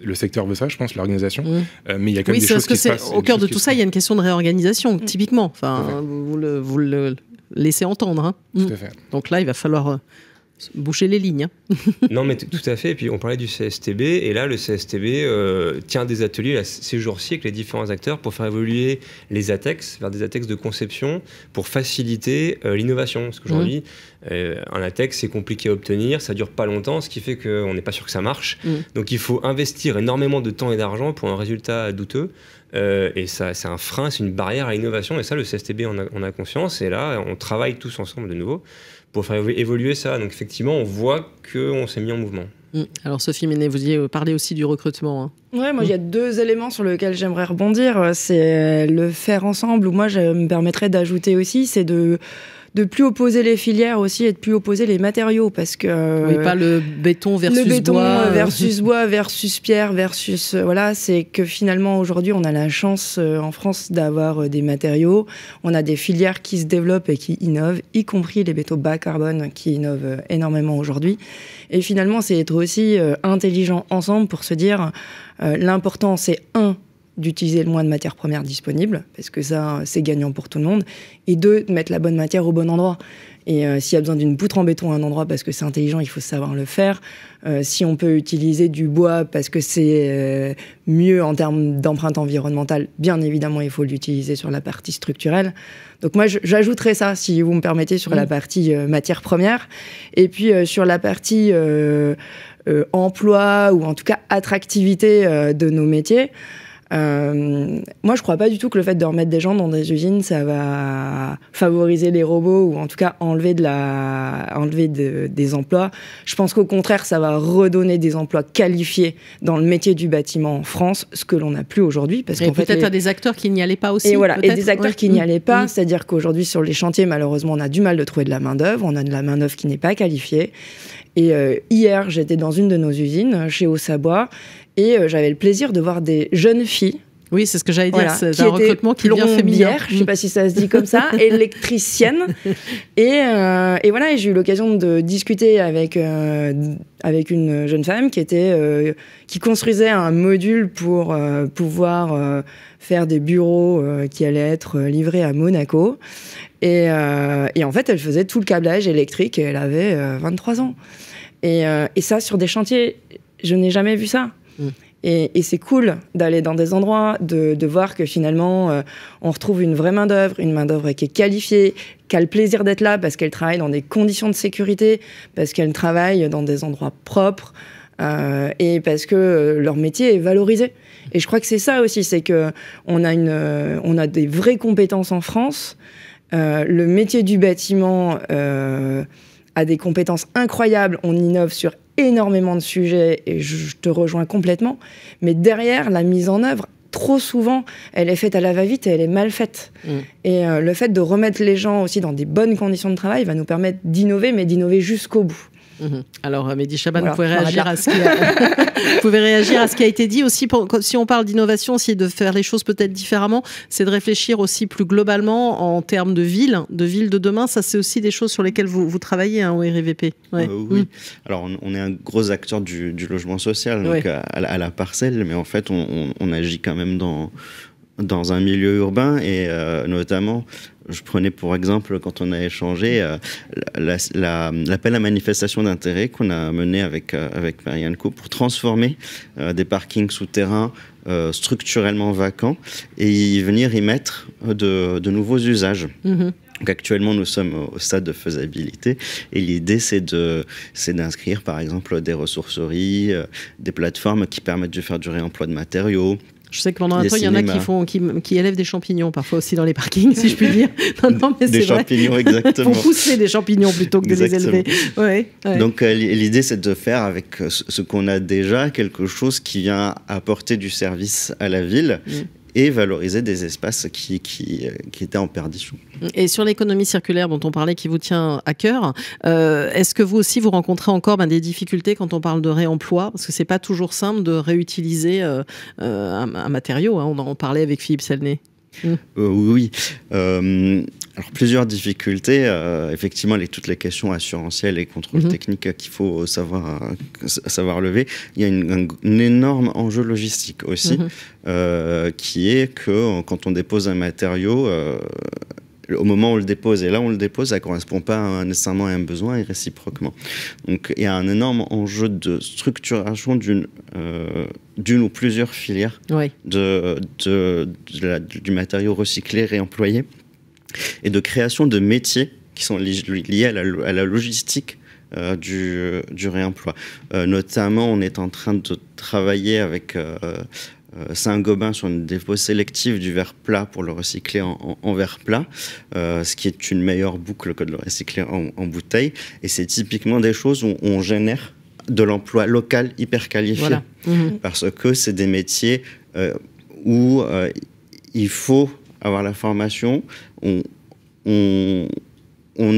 Le secteur veut ça, je pense, l'organisation. Mm. Euh, mais il y a quand même des choses que qui se passent, Au cœur de tout ça, il y a une question de réorganisation, mm. typiquement. Enfin, vous le, laissez entendre. Hein. Tout à fait. Donc là, il va falloir boucher les lignes. Hein. non, mais tout à fait. Et puis, on parlait du CSTB. Et là, le CSTB euh, tient des ateliers ces jours-ci avec les différents acteurs pour faire évoluer les ATEX vers des ATEX de conception pour faciliter euh, l'innovation. Parce qu'aujourd'hui, mmh. euh, un ATEX, c'est compliqué à obtenir, ça dure pas longtemps, ce qui fait qu'on n'est pas sûr que ça marche. Mmh. Donc, il faut investir énormément de temps et d'argent pour un résultat douteux. et ça, c'est un frein, c'est une barrière à l'innovation. Et ça, le CSTB en on a conscience. Et là, on travaille tous ensemble de nouveau pour faire évoluer ça. Donc effectivement, on voit qu'on s'est mis en mouvement. Mm. Alors Sophie Ménet, vous y parlez aussi du recrutement. Hein. Ouais, moi mm. il y a deux éléments sur lesquels j'aimerais rebondir. C'est euh, le faire ensemble, ou moi je me permettrais d'ajouter aussi, c'est de de plus opposer les filières aussi et de plus opposer les matériaux parce que oui, pas le béton versus le béton euh. versus bois versus pierre versus euh, voilà c'est que finalement aujourd'hui on a la chance euh, en France d'avoir des matériaux on a des filières qui se développent et qui innovent y compris les bétaux bas carbone qui innovent énormément aujourd'hui et finalement c'est être aussi intelligent ensemble pour se dire l'important c'est un d'utiliser le moins de matières premières disponibles, parce que ça, c'est gagnant pour tout le monde. Et deux, de mettre la bonne matière au bon endroit. Et euh, s'il y a besoin d'une poutre en béton à un endroit parce que c'est intelligent, il faut savoir le faire. Euh, si on peut utiliser du bois parce que c'est euh, mieux en termes d'empreinte environnementale, bien évidemment, il faut l'utiliser sur la partie structurelle. Donc moi, j'ajouterais ça, si vous me permettez, sur la partie matière première. Et puis sur la partie emploi ou en tout cas attractivité de nos métiers. Euh, moi, je crois pas du tout que le fait de remettre des gens dans des usines, ça va favoriser les robots ou en tout cas enlever, de la, enlever des emplois. Je pense qu'au contraire, ça va redonner des emplois qualifiés dans le métier du bâtiment en France, ce que l'on n'a plus aujourd'hui. Parce et peut-être à des acteurs qui n'y allaient pas aussi. Et voilà, et des acteurs qui n'y mm, allaient pas. Mm. C'est-à-dire qu'aujourd'hui, sur les chantiers, malheureusement, on a du mal de trouver de la main-d'œuvre. On a de la main-d'œuvre qui n'est pas qualifiée. Et euh, hier, j'étais dans une de nos usines, chez Haussabois et euh, j'avais le plaisir de voir des jeunes filles. Oui, c'est ce que j'allais dire. c'est un recrutement qui vient féminin. je Je sais pas si ça se dit comme ça, électricienne. Et, euh, et voilà, j'ai eu l'occasion de discuter avec, euh, avec une jeune femme qui, était, qui construisait un module pour pouvoir faire des bureaux qui allaient être livrés à Monaco. Et, et, en fait, elle faisait tout le câblage électrique elle avait 23 ans. Et, et ça, sur des chantiers, je n'ai jamais vu ça. Mm. Et, c'est cool d'aller dans des endroits, de, voir que finalement, euh, on retrouve une vraie main-d'œuvre, une main-d'œuvre qui est qualifiée, qui a le plaisir d'être là parce qu'elle travaille dans des conditions de sécurité, parce qu'elle travaille dans des endroits propres. Euh, et parce que euh, leur métier est valorisé. Et je crois que c'est ça aussi, c'est que on a a des vraies compétences en France. le métier du bâtiment a des compétences incroyables. On innove sur énormément de sujets et je te rejoins complètement. Mais derrière, la mise en œuvre, trop souvent, elle est faite à la va-vite et elle est mal faite. Mm. Et euh, le fait de remettre les gens aussi dans des bonnes conditions de travail va nous permettre d'innover, mais d'innover jusqu'au bout. Mhm. Alors, euh, Mehdi Chaban, vous, pouvez réagir à ce qui a... réagir à ce qui a été dit. Aussi, si on parle d'innovation, si de faire les choses peut-être différemment, c'est de réfléchir aussi plus globalement en termes de ville, de ville de demain. Ça, c'est aussi des choses sur lesquelles vous, travaillez hein, au RIVP. Euh, oui. Hmm. Alors, on, est un gros acteur du, logement social, euh, à, la parcelle, mais en fait, on, agit quand même dans dans un milieu urbain et notamment je prenais pour exemple, quand on a échangé, euh, l'appel à manifestation d'intérêt qu'on a mené avec, euh, avec Marianne Co pour transformer euh, des parkings souterrains structurellement vacants et venir y mettre de, nouveaux usages. Mm-hmm. actuellement, nous sommes au stade de faisabilité et l'idée, c'est de, d'inscrire, par exemple, des ressourceries, des plateformes qui permettent de faire du réemploi de matériaux, je sais que pendant un temps, il y en a qui font, qui, élèvent des champignons parfois aussi dans les parkings, si je puis dire. Non, non, des champignons, exactement. Pour pousser des champignons plutôt que de les élever. Donc euh, l'idée, c'est de faire avec euh, ce qu'on a déjà quelque chose qui vient apporter du service à la ville, mm et valoriser des espaces qui, qui, euh, qui étaient en perdition. Et sur l'économie circulaire dont on parlait, qui vous tient à cœur, euh, est-ce que vous aussi vous rencontrez encore ben, des difficultés quand on parle de réemploi Parce que c'est pas toujours simple de réutiliser euh, un, matériau. Hein. On en parlait avec Philippe Selné oui, alors plusieurs difficultés, euh, effectivement, les, toutes les questions assurantielles et contrôles mhm. techniques qu'il faut savoir, euh, savoir lever. Il y a une, un, énorme enjeu logistique aussi, mhm. euh, qui est que quand on dépose un matériau, au moment où on le dépose et là on le dépose, ça ne correspond pas nécessairement à un besoin et réciproquement. Donc il y a un énorme enjeu de structuration d'une d'une ou plusieurs filières de, du matériau recyclé, réemployé et de création de métiers qui sont liés à la, logistique euh, du, réemploi. Euh, notamment, on est en train de travailler avec euh, Saint-Gobain sur une dépôt sélective du verre plat pour le recycler en, verre plat, ce qui est une meilleure boucle que de le recycler en, bouteille. Et c'est typiquement des choses où on génère de l'emploi local hyper qualifié. Mmh. Parce que c'est des métiers où il faut avoir la formation. On, on,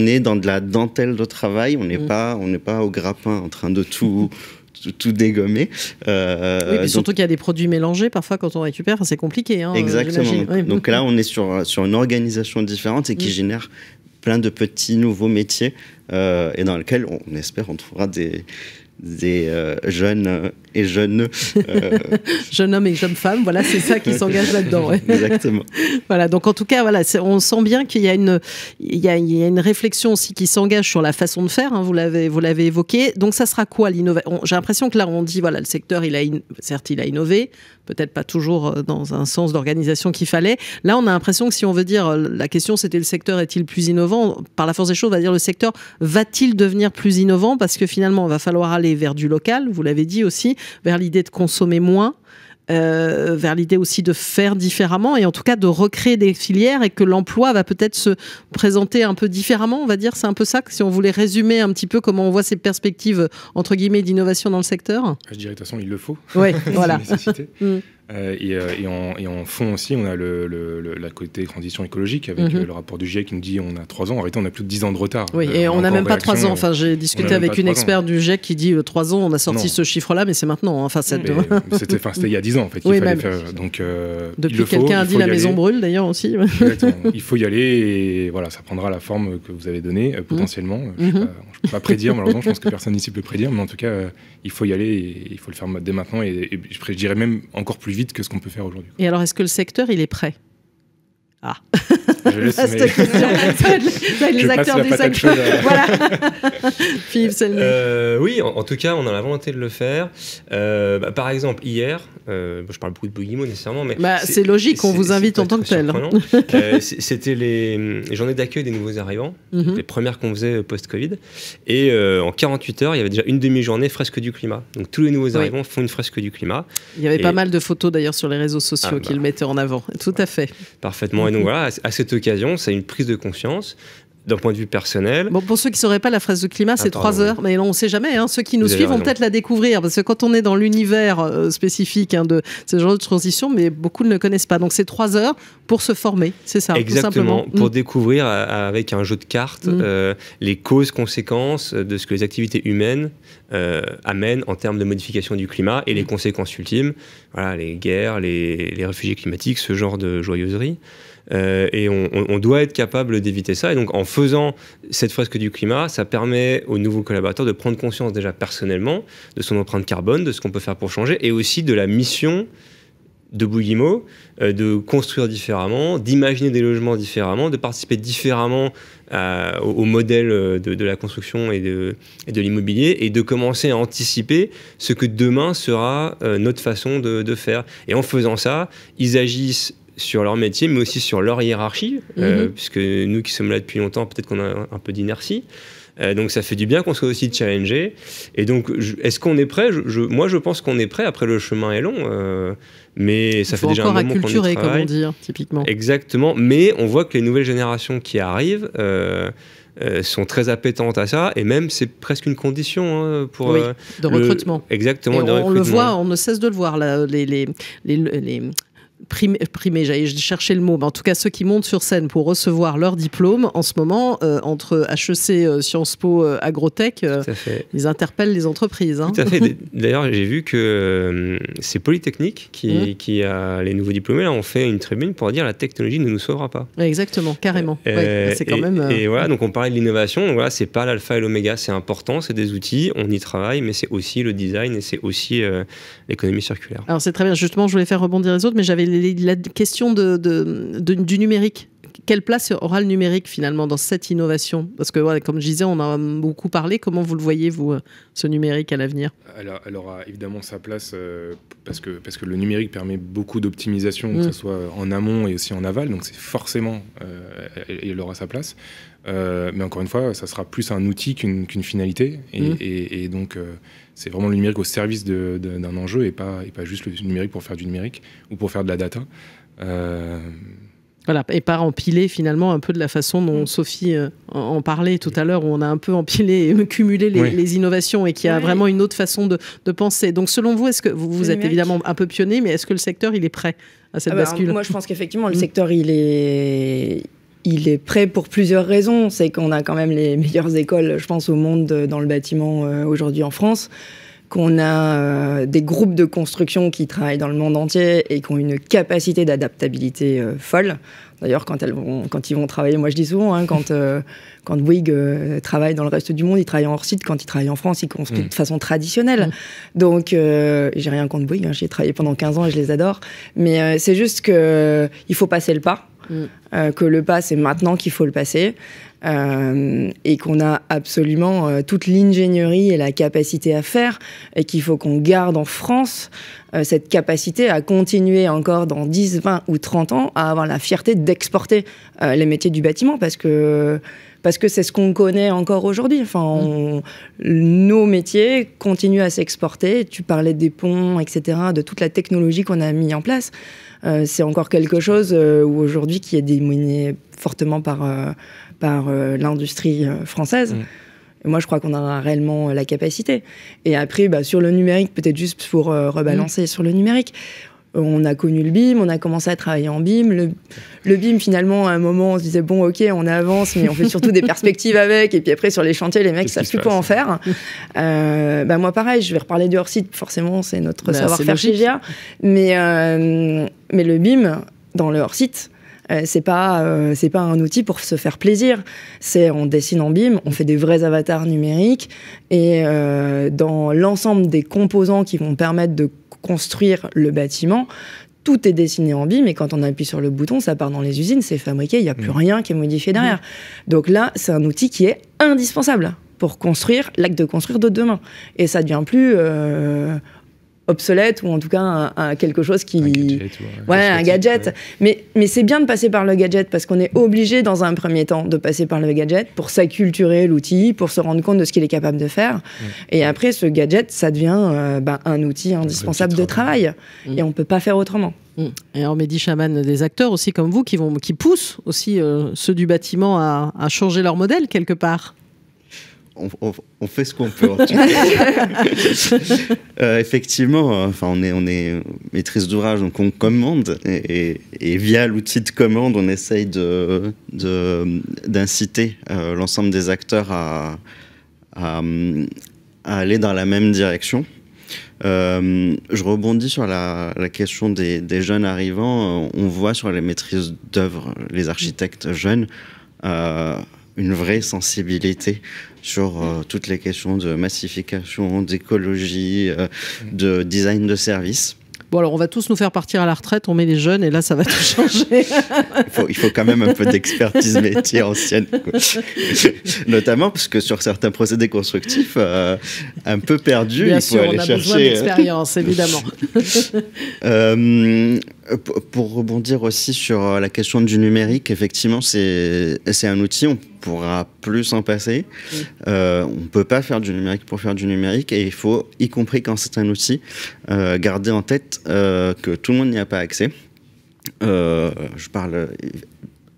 est dans de la dentelle de travail, on n'est mm. pas, pas au grappin en train de tout, tout, dégommer. Euh, oui, surtout qu'il y a des produits mélangés parfois quand on récupère, c'est compliqué. Hein, euh, exactement. Donc, là, on est sur, sur une organisation différente et qui mm. génère plein de petits nouveaux métiers euh, et dans lesquels on, on espère on trouvera des, des euh, jeunes euh, et jeunes. Euh, jeunes hommes et jeunes femmes, voilà, c'est ça qui s'engage là-dedans. Exactement. voilà, donc en tout cas, voilà, on sent bien qu'il y, a une, il y, a, une réflexion aussi qui s'engage sur la façon de faire, hein, vous l'avez évoqué. Donc ça sera quoi l'innovation J'ai l'impression que là, on dit, voilà, le secteur, il a certes, il a innové, peut-être pas toujours dans un sens d'organisation qu'il fallait. Là, on a l'impression que si on veut dire, la question c'était le secteur est-il plus innovant Par la force des choses, on va dire le secteur va-t-il devenir plus innovant Parce que finalement, on va falloir aller vers du local, vous l'avez dit aussi, vers l'idée de consommer moins. Euh, vers l'idée aussi de faire différemment et en tout cas de recréer des filières et que l'emploi va peut-être se présenter un peu différemment, on va dire. C'est un peu ça, si on voulait résumer un petit peu comment on voit ces perspectives, entre guillemets, d'innovation dans le secteur. Je dirais de toute façon, il le faut. Oui, voilà. Mm. Euh, et, euh, et, en, fond aussi, on a le, la côté transition écologique avec mhm. euh, le rapport du GIEC qui nous dit on a 3 ans. En réalité, on a plus de 10 ans de retard. Oui, et on n'a même pas 3 ans. Enfin, j'ai discuté avec une experte du GIEC qui dit 3 ans, on a sorti ce chiffre-là, mais c'est maintenant. Hein, enfin, C'était il y a 10 ans, en fait. fallait faire, donc, Depuis quelqu'un a dit la maison brûle, d'ailleurs, aussi. il faut y aller et voilà, ça prendra la forme que vous avez donnée, mhm. potentiellement. Je ne mhm. peux, pas prédire, malheureusement, je pense que personne ici peut prédire, mais en tout cas, il faut y aller et il faut le faire dès maintenant. Et, je dirais même encore plus vite que ce qu'on peut faire aujourd'hui. Et alors, est-ce que le secteur, il est prêt Ah Bah, les, acteurs du secteur. voilà. Philippe euh, oui, en, tout cas, on a la volonté de le faire. Euh, bah, par exemple, hier, euh, je parle beaucoup de Bouguimau nécessairement, mais bah, c'est logique. On vous invite en tant que tel. Euh, c'était les, journées d'accueil des nouveaux arrivants, mhm. les premières qu'on faisait post-Covid, et en 48 heures, il y avait déjà une demi-journée fresque du climat. Donc tous les nouveaux arrivants font une fresque du climat. Il y avait pas mal de photos d'ailleurs sur les réseaux sociaux qui ah, le qu'ils mettaient en avant. Tout à fait. Parfaitement. Et donc mhm. voilà, à cette c'est une prise de conscience d'un point de vue personnel. Bon, pour ceux qui ne sauraient pas, la phrase de climat, c'est trois heures. Mais on ne sait jamais. Hein. Ceux qui nous suivent vont peut-être la découvrir. Parce que quand on est dans l'univers euh, spécifique hein, de ce genre de transition, mais beaucoup ne le connaissent pas. Donc, c'est trois heures pour se former, c'est ça Exactement. Tout simplement. Pour mm. découvrir euh, avec un jeu de cartes mm. euh, les causes, conséquences de ce que les activités humaines amènent en termes de modification du climat et les mm. conséquences ultimes. Voilà, les guerres, les, les réfugiés climatiques, ce genre de joyeuserie. Euh, et on, doit être capable d'éviter ça. Et donc, en faisant cette fresque du climat, ça permet aux nouveaux collaborateurs de prendre conscience déjà personnellement de son empreinte carbone, de ce qu'on peut faire pour changer, et aussi de la mission de Bougimo, euh, de construire différemment, d'imaginer des logements différemment, de participer différemment euh, au, modèle de, la construction et de, l'immobilier, et de commencer à anticiper ce que demain sera notre façon de, faire. Et en faisant ça, ils agissent sur leur métier, mais aussi sur leur hiérarchie, euh, mhm. puisque nous qui sommes là depuis longtemps, peut-être qu'on a un, peu d'inertie. Euh, donc ça fait du bien qu'on soit aussi challengé. Et donc, est-ce qu'on est prêt Moi, je pense qu'on est prêt. Après, le chemin est long, euh, mais ça fait déjà un moment qu'on y comme on dit, hein, typiquement. Exactement. Mais on voit que les nouvelles générations qui arrivent. sont très appétentes à ça et même c'est presque une condition hein, pour de recrutement. exactement. on, le voit, on ne cesse de le voir. les, les, primés, j'allais chercher le mot, en tout cas ceux qui montent sur scène pour recevoir leur diplôme en ce moment, euh, entre HEC, euh, Sciences Po, euh, Agrotech, ils interpellent les entreprises. Hein. Tout à fait. D'ailleurs, j'ai vu que c'est Polytechnique mmh. qui, a les nouveaux diplômés, là, on fait une tribune pour dire la technologie ne nous sauvera pas. Exactement, carrément. c'est quand et, même, et voilà, donc on parlait de l'innovation, voilà, c'est pas l'alpha et l'oméga, c'est important, c'est des outils, on y travaille, mais c'est aussi le design et c'est aussi l'économie circulaire. Alors c'est très bien, justement, je voulais faire rebondir les autres, mais j'avais la question de, du numérique quelle place aura le numérique finalement dans cette innovation Parce que, comme je disais, on a beaucoup parlé. Comment vous le voyez, vous, euh, ce numérique à l'avenir elle, aura évidemment sa place euh, parce, que, parce que le numérique permet beaucoup d'optimisation, que ce mm. soit en amont et aussi en aval. Donc, c'est forcément, euh, elle, aura sa place. Euh, mais encore une fois, ça sera plus un outil qu'une finalité. Et, mm. et, et donc c'est vraiment le numérique au service d'un enjeu et pas, et pas juste le numérique pour faire du numérique ou pour faire de la data. Euh, voilà, et pas empiler finalement un peu de la façon dont mm. Sophie euh, en parlait tout mm. à l'heure, où on a un peu empilé et cumulé les, innovations et qui a vraiment une autre façon de, penser. Donc selon vous, est-ce que vous, êtes évidemment un peu pionnier, mais est-ce que le secteur il est prêt à cette ah bah, bascule Moi je pense qu'effectivement le mm. secteur il est il est prêt pour plusieurs raisons. C'est qu'on a quand même les meilleures écoles, je pense, au monde euh, dans le bâtiment euh, aujourd'hui en France qu'on a euh, des groupes de construction qui travaillent dans le monde entier et qui ont une capacité d'adaptabilité folle. D'ailleurs, quand, quand ils vont travailler, moi je dis souvent, hein, quand, quand Bouygues travaille dans le reste du monde, il travaille en hors-site. Quand il travaille en France, il construit mmh. de façon traditionnelle. Mmh. Donc, j'ai rien contre Bouygues, hein, j'ai travaillé pendant 15 ans et je les adore. Mais c'est juste qu'il faut passer le pas. Mm. Euh, que le pas, c'est maintenant qu'il faut le passer. Euh, et qu'on a absolument euh, toute l'ingénierie et la capacité à faire, et qu'il faut qu'on garde en France cette capacité à continuer encore dans 10, 20 ou 30 ans à avoir la fierté d'exporter les métiers du bâtiment, parce que parce que c'est ce qu'on connaît encore aujourd'hui. Enfin, mm. nos métiers continuent à s'exporter. Tu parlais des ponts, etc., de toute la technologie qu'on a mis en place. Euh, c'est encore quelque chose euh, aujourd'hui qui est démonié fortement par, euh, par l'industrie française. Mm. moi, je crois qu'on a réellement la capacité. Et après, bah, sur le numérique, peut-être juste pour rebalancer mm. sur le numérique, on a connu le BIM, on a commencé à travailler en BIM. Le, BIM, finalement, à un moment, on se disait, bon, ok, on avance, mais on fait surtout des perspectives avec. Et puis après, sur les chantiers, les mecs, ça savent plus quoi en faire. Euh, bah, moi, pareil, je vais reparler du hors-site, forcément, c'est notre bah, savoir-faire chez GIA. Mais, euh, mais le BIM, dans le hors-site, euh, c'est pas euh, c'est pas un outil pour se faire plaisir. C'est on dessine en BIM, on fait des vrais avatars numériques et dans l'ensemble des composants qui vont permettre de construire le bâtiment, tout est dessiné en BIM mais quand on appuie sur le bouton, ça part dans les usines, c'est fabriqué, il n'y a plus mm. rien qui est modifié derrière. Mm. Donc là, c'est un outil qui est indispensable pour construire l'acte de construire de demain. Et ça devient plus... Euh, obsolète ou en tout cas quelque chose qui... Ouais, un gadget. Mais, mais c'est bien de passer par le gadget parce qu'on est obligé dans un premier temps de passer par le gadget pour s'acculturer l'outil, pour se rendre compte de ce qu'il est capable de faire. Et après, ce gadget, ça devient euh, bah, un outil indispensable de travail. Mm. Et on ne peut pas faire autrement. Mm. Et alors Mehdi Chaman, des acteurs aussi comme vous qui, vont, qui poussent aussi euh, ceux du bâtiment à changer leur modèle quelque part on, fait ce qu'on peut. Euh, effectivement, enfin, on est, on est maîtrise d'ouvrage, donc on commande et, via l'outil de commande, on essaye de, d'inciter euh, l'ensemble des acteurs à, aller dans la même direction. Euh, je rebondis sur la, question des, jeunes arrivants. On voit sur les maîtrises d'œuvre, les architectes jeunes, une vraie sensibilité sur euh, toutes les questions de massification, d'écologie, euh, de design de service. Bon, alors on va tous nous faire partir à la retraite, on met les jeunes et là, ça va tout changer. il, faut, quand même un peu d'expertise métier ancienne. Notamment parce que sur certains procédés constructifs, euh, un peu perdus, il faut sûr, on a chercher. Besoin d'expérience, évidemment. pour rebondir aussi sur la question du numérique, effectivement, c'est un outil pourra plus s'en passer. Euh, on ne peut pas faire du numérique pour faire du numérique et il faut, y compris quand c'est un outil, euh, garder en tête euh, que tout le monde n'y a pas accès. je parle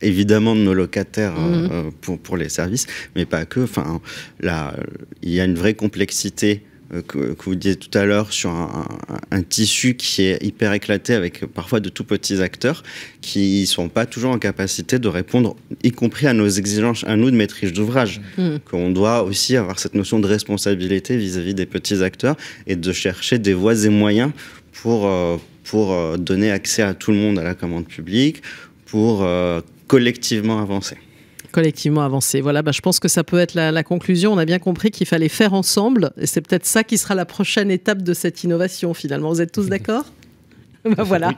évidemment de nos locataires mhm. pour, pour les services, mais pas que. Enfin, il y a une vraie complexité euh, que, que, vous disiez tout à l'heure sur un, un, tissu qui est hyper éclaté avec parfois de tout petits acteurs qui ne sont pas toujours en capacité de répondre, y compris à nos exigences, à nous de maîtrise d'ouvrage. Mm. Mm. Qu'on doit aussi avoir cette notion de responsabilité vis-à-vis des petits acteurs et de chercher des voies et moyens pour, euh, pour euh, donner accès à tout le monde à la commande publique, pour collectivement avancer. Collectivement avancé. Voilà, bah, je pense que ça peut être la conclusion. On a bien compris qu'il fallait faire ensemble. Et c'est peut-être ça qui sera la prochaine étape de cette innovation, finalement. Vous êtes tous d'accord Bah, voilà,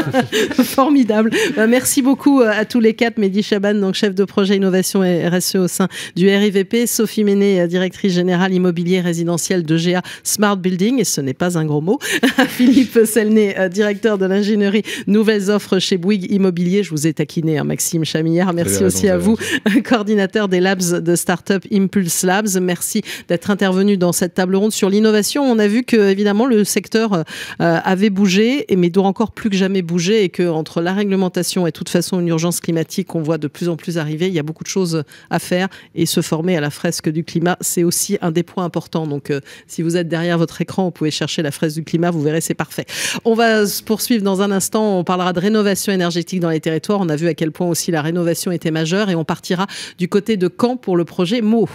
formidable. Bah, merci beaucoup euh, à tous les quatre, Mehdi Chaban, donc chef de projet innovation et RSE au sein du RIVP, Sophie Méné, euh, directrice générale immobilier résidentiel de GA Smart Building, et ce n'est pas un gros mot, Philippe Selné, euh, directeur de l'ingénierie Nouvelles Offres chez Bouygues Immobilier. Je vous ai taquiné, hein, Maxime Chamillard. Merci aussi à vous, coordinateur des labs de start-up Impulse Labs. Merci d'être intervenu dans cette table ronde sur l'innovation. On a vu que, évidemment, le secteur avait bougé et mais doit encore plus que jamais bouger et que entre la réglementation et de toute façon une urgence climatique qu'on voit de plus en plus arriver, il y a beaucoup de choses à faire et se former à la fresque du climat, c'est aussi un des points importants. Donc euh, si vous êtes derrière votre écran, vous pouvez chercher la fresque du climat, vous verrez, c'est parfait. On va se poursuivre dans un instant, on parlera de rénovation énergétique dans les territoires, on a vu à quel point aussi la rénovation était majeure et on partira du côté de Caen pour le projet MO.